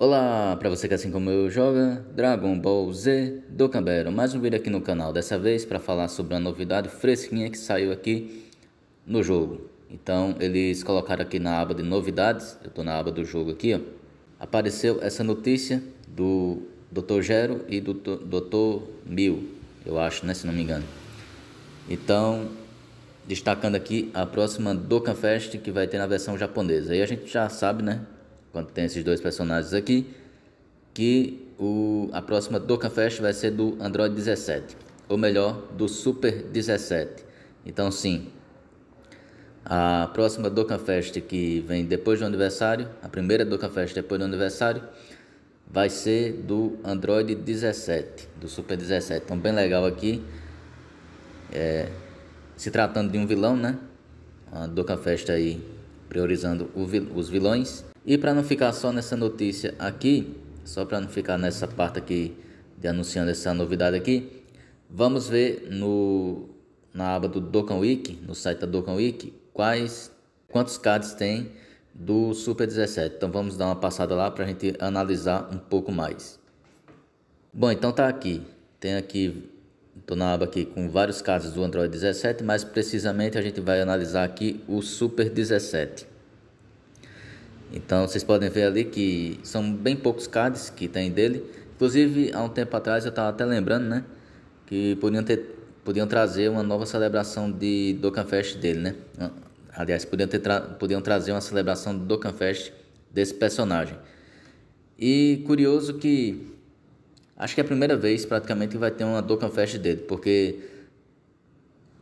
Olá, para você que assim como eu joga Dragon Ball Z do Cambero, mais um vídeo aqui no canal, dessa vez para falar sobre uma novidade fresquinha que saiu aqui no jogo. Então eles colocaram aqui na aba de novidades, eu estou na aba do jogo aqui, ó. apareceu essa notícia do Dr. Gero e do Dr. Mil, eu acho, né, se não me engano. Então, destacando aqui a próxima Dokkan Fest que vai ter na versão japonesa, aí a gente já sabe, né, quando tem esses dois personagens aqui, que o, a próxima do Fest vai ser do Android 17, ou melhor, do Super 17. Então, sim, a próxima do Fest que vem depois do aniversário, a primeira do Fest depois do aniversário, vai ser do Android 17, do Super 17. Então, bem legal aqui. É, se tratando de um vilão, né? A Doca fest aí priorizando vil, os vilões. E para não ficar só nessa notícia aqui, só para não ficar nessa parte aqui de anunciando essa novidade aqui, vamos ver no na aba do Dokkan Week, no site da Dokkan Week, quais quantos cards tem do Super 17. Então vamos dar uma passada lá para a gente analisar um pouco mais. Bom, então tá aqui. Tem aqui, tô na aba aqui com vários cards do Android 17, mas precisamente a gente vai analisar aqui o Super 17. Então vocês podem ver ali que são bem poucos cards que tem dele. Inclusive, há um tempo atrás eu estava até lembrando, né? Que podiam, ter, podiam trazer uma nova celebração de Dokkan Fest dele, né? Aliás, podiam, ter tra podiam trazer uma celebração do Dokkan Fest desse personagem. E curioso que acho que é a primeira vez praticamente que vai ter uma Dokkan Fest dele, porque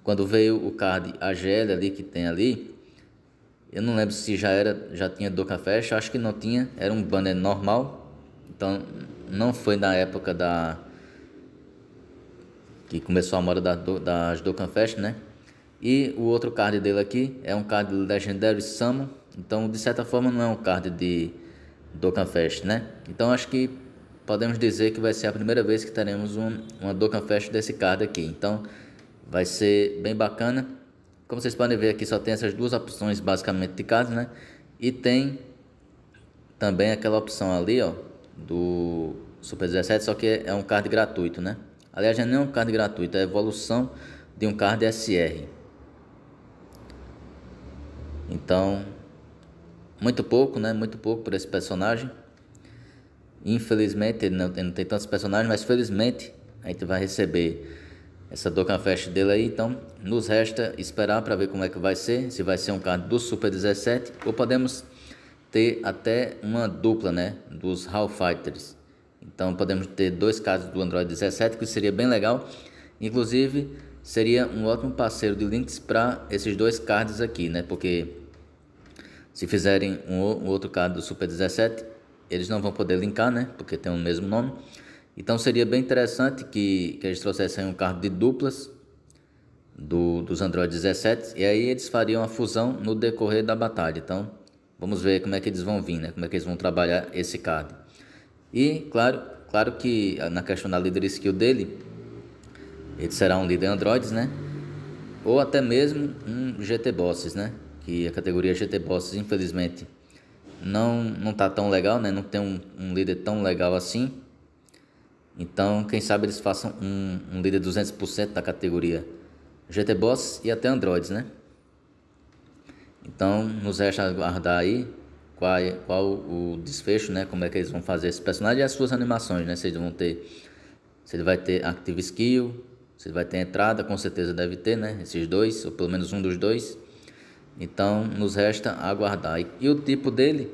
quando veio o card Agélia ali que tem ali, eu não lembro se já era, já tinha do café, acho que não tinha, era um banner normal. Então não foi na época da que começou a moda da, das Dokkan Fest, né? E o outro card dele aqui é um card legendário Samu, então de certa forma não é um card de Dokkan Fest, né? Então acho que podemos dizer que vai ser a primeira vez que teremos um, uma Dokkan Fest desse card aqui. Então vai ser bem bacana. Como vocês podem ver aqui, só tem essas duas opções basicamente de casa, né? E tem também aquela opção ali, ó, do Super 17, só que é um card gratuito, né? Aliás, não é um card gratuito, é a evolução de um card SR. Então, muito pouco, né? Muito pouco por esse personagem. Infelizmente, ele não, ele não tem tantos personagens, mas felizmente a gente vai receber essa doca Fest dele aí. Então, nos resta esperar para ver como é que vai ser, se vai ser um card do Super 17 ou podemos ter até uma dupla, né, dos Hall Fighters. Então, podemos ter dois cards do Android 17, que seria bem legal. Inclusive, seria um ótimo parceiro de links para esses dois cards aqui, né? Porque se fizerem um outro card do Super 17, eles não vão poder linkar, né? Porque tem o mesmo nome. Então seria bem interessante que, que eles trouxessem um carro de duplas do, dos Android 17 e aí eles fariam a fusão no decorrer da batalha. Então vamos ver como é que eles vão vir, né? como é que eles vão trabalhar esse card. E claro, claro que ah, na questão da líder skill dele, ele será um líder Android, né? Ou até mesmo um GT Bosses, né? Que a categoria GT Bosses, infelizmente, não não tá tão legal, né? Não tem um, um líder tão legal assim. Então, quem sabe eles façam um, um líder 200% da categoria GT Boss e até Androids, né? Então, nos resta aguardar aí qual, qual o desfecho, né? Como é que eles vão fazer esse personagem e as suas animações, né? Se eles vão ter... Se ele vai ter Active Skill, se ele vai ter entrada, com certeza deve ter, né? Esses dois, ou pelo menos um dos dois. Então, nos resta aguardar. E, e o tipo dele,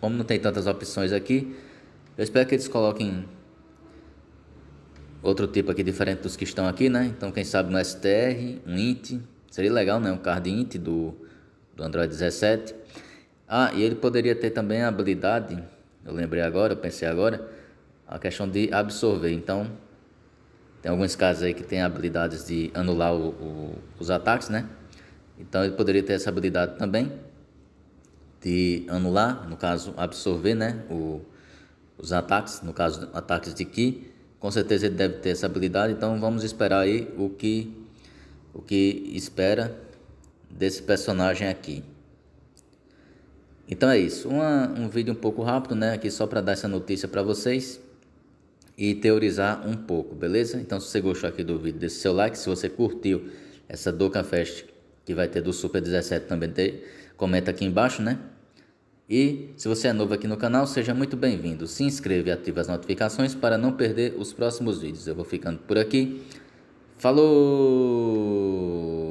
como não tem tantas opções aqui, eu espero que eles coloquem Outro tipo aqui diferente dos que estão aqui, né? Então, quem sabe um STR, um INT, seria legal, né? Um card INT do, do Android 17. Ah, e ele poderia ter também a habilidade, eu lembrei agora, eu pensei agora, a questão de absorver. Então, tem alguns casos aí que tem habilidades de anular o, o, os ataques, né? Então, ele poderia ter essa habilidade também de anular, no caso, absorver, né? O, os ataques, no caso, ataques de key com certeza ele deve ter essa habilidade, então vamos esperar aí o que o que espera desse personagem aqui. Então é isso, Uma, um vídeo um pouco rápido, né, aqui só para dar essa notícia para vocês e teorizar um pouco, beleza? Então se você gostou aqui do vídeo, deixe seu like, se você curtiu essa Doca Fest que vai ter do Super 17 também, comenta aqui embaixo, né? E, se você é novo aqui no canal, seja muito bem-vindo. Se inscreva e ative as notificações para não perder os próximos vídeos. Eu vou ficando por aqui. Falou!